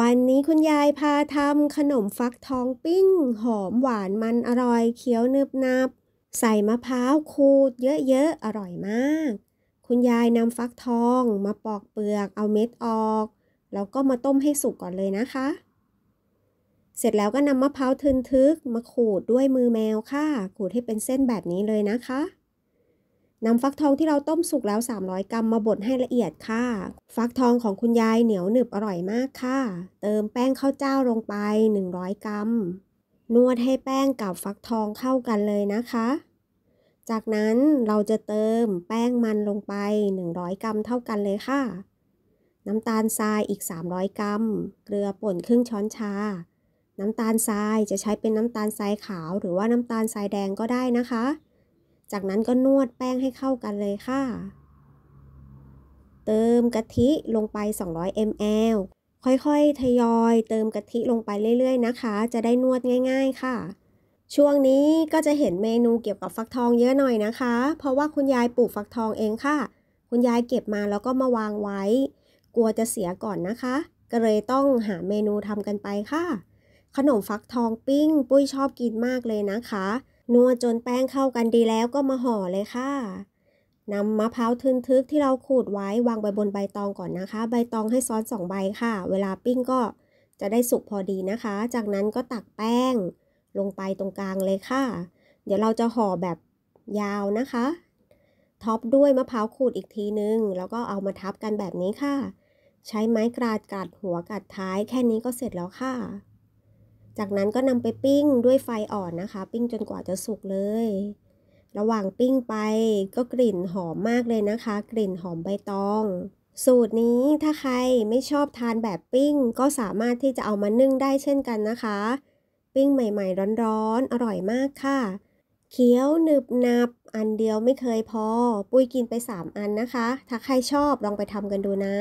วันนี้คุณยายพาทำขนมฟักทองปิ้ง หอมหวานมันอร่อยเคี้ยวนึบนับใส่มะพร้าวขูด เยอะๆอร่อยมาก คุณยายนำฟักทองมาปอกเปลือกเอาเม็ดออก แล้วก็มาต้มให้สุกก่อนเลยนะคะ เสร็จแล้วก็นำมะพร้าวทึนทึกมาขูดด้วยมือแมวค่ะ ขูดให้เป็นเส้นแบบนี้เลยนะคะนำฟักทองที่เราต้มสุกแล้ว 300 กรัมมาบดให้ละเอียดค่ะ ฟักทองของคุณยายเหนียวหนึบอร่อยมากค่ะ เติมแป้งข้าวเจ้าลงไป 100 กรัม นวดให้แป้งกับฟักทองเข้ากันเลยนะคะ จากนั้นเราจะเติมแป้งมันลงไป 100 กรัมเท่ากันเลยค่ะ น้ำตาลทรายอีก 300 กรัม เกลือป่นครึ่งช้อนชา น้ำตาลทรายจะใช้เป็นน้ำตาลทรายขาว หรือว่าน้ำตาลทรายแดงก็ได้นะคะจากนั้นก็นวดแป้งให้เข้ากันเลยค่ะ เติมกะทิลงไป 200 ml ค่อยๆ ทยอย เติมกะทิลงไปเรื่อยๆนะคะ จะได้นวดง่าย ๆ ค่ะ ช่วงนี้ก็จะเห็นเมนูเกี่ยวกับฟักทองเยอะหน่อยนะคะ เพราะว่าคุณยายปลูกฟักทองเองค่ะ คุณยายเก็บมา แล้วก็มาวางไว้ กลัวจะเสียก่อนนะคะ ก็เลยต้องหาเมนูทำกันไปค่ะ ขนมฟักทองปิ้ง ปุ้ยชอบกินมากเลยนะคะนวดจนแป้งเข้ากันดีแล้วก็มาห่อเลยค่ะนำมะพร้าวทึนทึกที่เราขูดไว้วางไปบนใบตองก่อนนะคะ ใบตองให้ซ้อนสองใบค่ะ เวลาปิ้งก็จะได้สุกพอดีนะคะ จากนั้นก็ตักแป้ง ลงไปตรงกลางเลยค่ะ เดี๋ยวเราจะห่อแบบยาวนะคะ ท็อปด้วยมะพร้าวขูดอีกทีนึงแล้วก็เอามาทับกันแบบนี้ค่ะ ใช้ไม้กราดกัดหัวกัดท้ายแค่นี้ก็เสร็จแล้วค่ะจากนั้นก็นำไปปิ้งด้วยไฟอ่อนนะคะ ปิ้งจนกว่าจะสุกเลย ระหว่างปิ้งไปก็กลิ่นหอมมากเลยนะคะ กลิ่นหอมใบตอง สูตรนี้ถ้าใครไม่ชอบทานแบบปิ้งก็สามารถที่จะเอามานึ่งได้เช่นกันนะคะ ปิ้งใหม่ ๆ ร้อนๆอร่อยมากค่ะเคี้ยวหนึบหนับ อันเดียวไม่เคยพอปุ้ยกินไป 3 อันนะคะ ถ้าใครชอบลองไปทำกันดูนะ